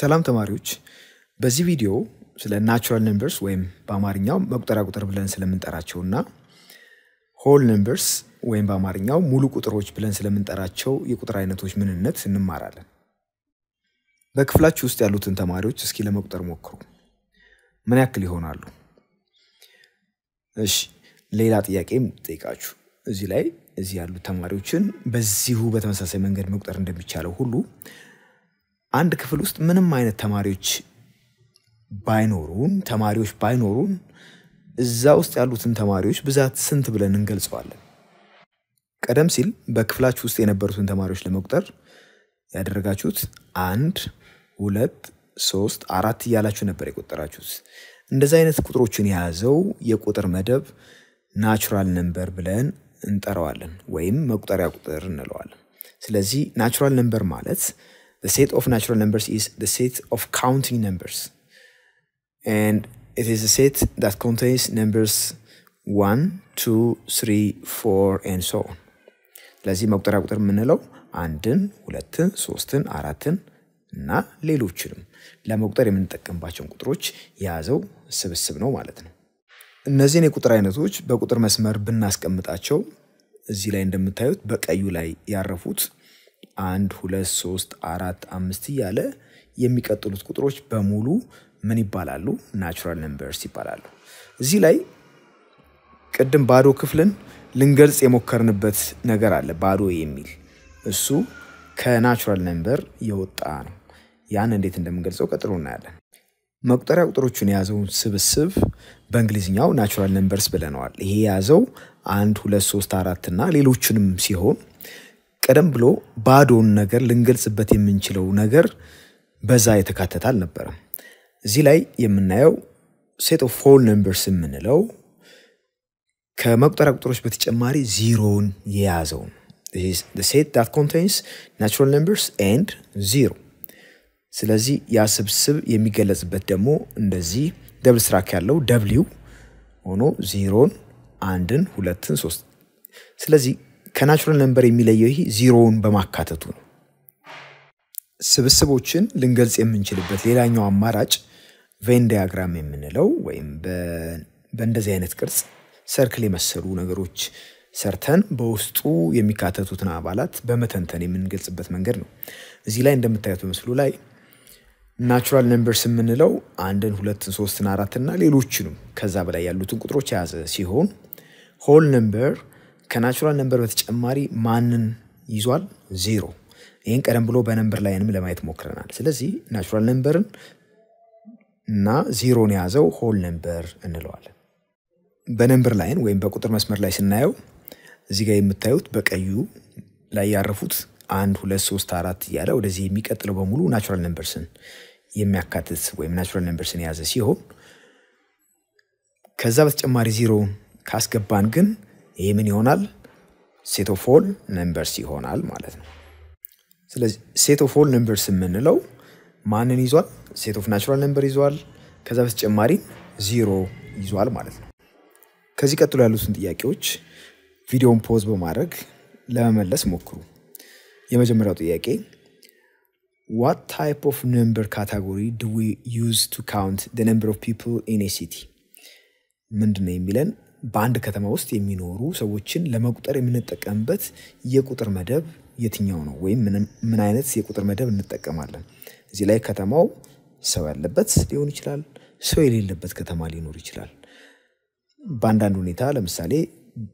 ሰላም ተማሪዎች፣ በዚህ ቪዲዮ ስለ ናቹራል ነምበርስ ወይም በአማርኛው መቁጠሪያ ቁጥር ብለን ስለምንጠራቸው እና ሆል ነምበርስ ወይም በአማርኛው ሙሉ ቁጥሮች ብለን ስለምንጠራቸው የቁጥር አይነቶች ምንነት እንማራለን። በክፍላችሁ ውስጥ ያሉትን ተማሪዎች እስኪ ለመቁጠር ሞክሩ። ምን ያክል ይሆናሉ? እሺ፣ ሌላ ጥያቄም ጠይቃችሁ እዚህ ላይ እዚህ ያሉት ተማሪዎችን በዚሁ በተመሳሳይ መንገድ መቁጠር እንደሚቻለው ሁሉ አንድ ክፍል ውስጥ ምንም አይነት ተማሪዎች ባይኖሩን ተማሪዎች ባይኖሩን እዛ ውስጥ ያሉትን ተማሪዎች ብዛት ስንት ብለን እንገልጸዋለን። ቀደም ሲል በክፍላችሁ ውስጥ የነበሩትን ተማሪዎች ለመቁጠር ያደረጋችሁት አንድ፣ ሁለት፣ ሶስት፣ አራት እያላችሁ ነበር የቆጠራችሁት። እንደዚህ አይነት ቁጥሮችን የያዘው የቁጥር መደብ ናቹራል ነንበር ብለን እንጠራዋለን ወይም መቁጠሪያ ቁጥር እንለዋለን። ስለዚህ ናቹራል ነንበር ማለት The set of natural numbers is the set of counting numbers. And it is a set that contains numbers 1, 2, 3, 4 and so on. ስለዚህ መቁጠሪያ ቁጥር የምንለው አንድን፣ ሁለትን፣ ሶስትን፣ አራትን እና ሌሎችንም ለመቁጠር የምንጠቀምባቸውን ቁጥሮች የያዘው ስብስብ ነው ማለት ነው። እነዚህን የቁጥር አይነቶች በቁጥር መስመር ብናስቀምጣቸው እዚህ ላይ እንደምታዩት በቀዩ ላይ ያረፉት አንድ ሁለት ሶስት አራት አምስት እያለ የሚቀጥሉት ቁጥሮች በሙሉ ምን ይባላሉ? ናቹራል ነምበርስ ይባላሉ። እዚህ ላይ ቅድም ባዶ ክፍልን ልንገልጽ የሞከርንበት ነገር አለ፣ ባዶ የሚል እሱ ከናቹራል ነምበር የወጣ ነው። ያን እንዴት እንደምንገልጸው ቀጥሎ እናያለን። መቁጠሪያ ቁጥሮቹን የያዘውን ስብስብ በእንግሊዝኛው ናቹራል ነምበርስ ብለነዋል። ይሄ የያዘው አንድ ሁለት ሶስት አራት እና ሌሎችንም ሲሆን ቀደም ብሎ ባዶን ነገር ልንገልጽበት የምንችለው ነገር በዛ የተካተተ አልነበረም። እዚህ ላይ የምናየው ሴት ኦፍ ሆል ነምበርስ የምንለው ከመቁጠሪያ ቁጥሮች በተጨማሪ ዚሮን የያዘው ሴት ዳት ኮንቴንስ ናቹራል ነምበርስ ኤንድ ዚሮ። ስለዚህ ያ ስብስብ የሚገለጽበት ደግሞ እንደዚህ ደብል ስራክ ያለው ደብሊው ሆኖ ዚሮን፣ አንድን፣ ሁለትን፣ ሶስት ስለዚህ ከናቹራል ነንበር የሚለየው ይሄ ዚሮውን በማካተቱ ነው። ስብስቦችን ልንገልጽ የምንችልበት ሌላኛው አማራጭ ቬን ዳያግራም የምንለው ወይም በእንደዚህ አይነት ቅርጽ ሰርክል የመሰሉ ነገሮች ሰርተን በውስጡ የሚካተቱትን አባላት በመተንተን የምንገልጽበት መንገድ ነው። እዚህ ላይ እንደምታዩት በምስሉ ላይ ናቹራል ነምበርስ የምንለው አንድን፣ ሁለትን፣ ሶስትን፣ አራትና ሌሎችንም ከዛ በላይ ያሉትን ቁጥሮች የያዘ ሲሆን ሆል ነምበር ከናቹራል ነንበር በተጨማሪ ማንን ይዟል? ዜሮ። ይህን ቀደም ብሎ በነንበር ላይንም ለማየት ሞክረናል። ስለዚህ ናቹራል ነንበርን እና ዜሮን የያዘው ሆል ነንበር እንለዋለን። በነንበር ላይን ወይም በቁጥር መስመር ላይ ስናየው እዚህ ጋር የምታዩት በቀዩ ላይ ያረፉት አንድ ሁለት ሶስት አራት እያለ ወደዚህ የሚቀጥለው በሙሉ ናቹራል ነንበርስን የሚያካትት ወይም ናቹራል ነንበርስን የያዘ ሲሆን ከዛ በተጨማሪ ዜሮን ካስገባን ግን ይሄ ምን ይሆናል? ሴት ኦፍ ኦል ነምበርስ ይሆናል ማለት ነው። ስለዚህ ሴት ኦፍ ኦል ነምበርስ የምንለው ማንን ይዟል? ሴት ኦፍ ናቹራል ነምበር ይዟል። ከዛ በተጨማሪ ዚሮ ይዟል ማለት ነው። ከዚህ ቀጥሎ ያሉትን ጥያቄዎች ቪዲዮን ፖዝ በማድረግ ለመመለስ ሞክሩ። የመጀመሪያው ጥያቄ ዋት ታይፕ ኦፍ ነምበር ካታጎሪ ዱ ዊ ዩዝ ቱ ካውንት ደ ነምበር ኦፍ ፒፕል ኢን ሲቲ ምንድን ነው የሚለን በአንድ ከተማ ውስጥ የሚኖሩ ሰዎችን ለመቁጠር የምንጠቀምበት የቁጥር መደብ የትኛው ነው? ወይም ምን አይነት የቁጥር መደብ እንጠቀማለን? እዚህ ላይ ከተማው ሰው ያለበት ሊሆን ይችላል፣ ሰው የሌለበት ከተማ ሊኖር ይችላል። በአንዳንድ ሁኔታ ለምሳሌ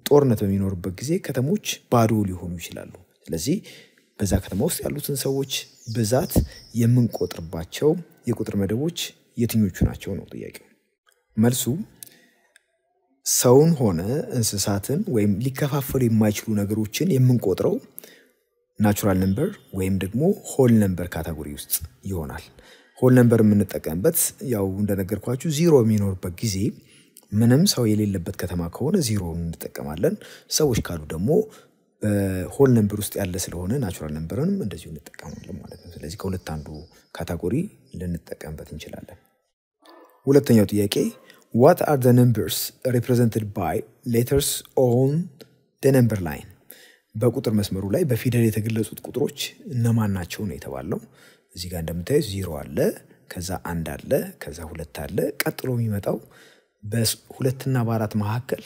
ጦርነት በሚኖርበት ጊዜ ከተሞች ባዶ ሊሆኑ ይችላሉ። ስለዚህ በዛ ከተማ ውስጥ ያሉትን ሰዎች ብዛት የምንቆጥርባቸው የቁጥር መደቦች የትኞቹ ናቸው ነው ጥያቄው። መልሱ ሰውን ሆነ እንስሳትን ወይም ሊከፋፈሉ የማይችሉ ነገሮችን የምንቆጥረው ናቹራል ነምበር ወይም ደግሞ ሆል ነምበር ካታጎሪ ውስጥ ይሆናል። ሆል ነምበር የምንጠቀምበት ያው እንደነገርኳችሁ ዚሮ የሚኖርበት ጊዜ ምንም ሰው የሌለበት ከተማ ከሆነ ዚሮ እንጠቀማለን። ሰዎች ካሉ ደግሞ በሆል ነምበር ውስጥ ያለ ስለሆነ ናቹራል ነምበርንም እንደዚሁ እንጠቀማለን ማለት ነው። ስለዚህ ከሁለት አንዱ ካታጎሪ ልንጠቀምበት እንችላለን። ሁለተኛው ጥያቄ what are the numbers represented by letters on the number line? በቁጥር መስመሩ ላይ በፊደል የተገለጹት ቁጥሮች እነማን ናቸው ነው የተባለው። እዚህ ጋር እንደምታየው ዚሮ አለ፣ ከዛ አንድ አለ፣ ከዛ ሁለት አለ። ቀጥሎ የሚመጣው በሁለትና በአራት መካከል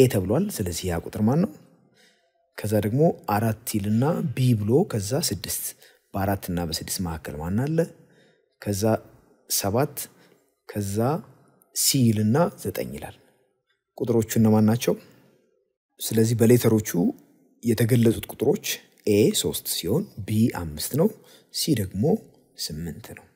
ኤ ተብሏል። ስለዚህ ያ ቁጥር ማን ነው? ከዛ ደግሞ አራት ይልና ቢ ብሎ ከዛ ስድስት በአራትና በስድስት መካከል ማን አለ? ከዛ ሰባት ከዛ ሲልና ዘጠኝ ይላል። ቁጥሮቹ እነማን ናቸው? ስለዚህ በሌተሮቹ የተገለጹት ቁጥሮች ኤ ሶስት ሲሆን ቢ አምስት ነው፣ ሲ ደግሞ ስምንት ነው።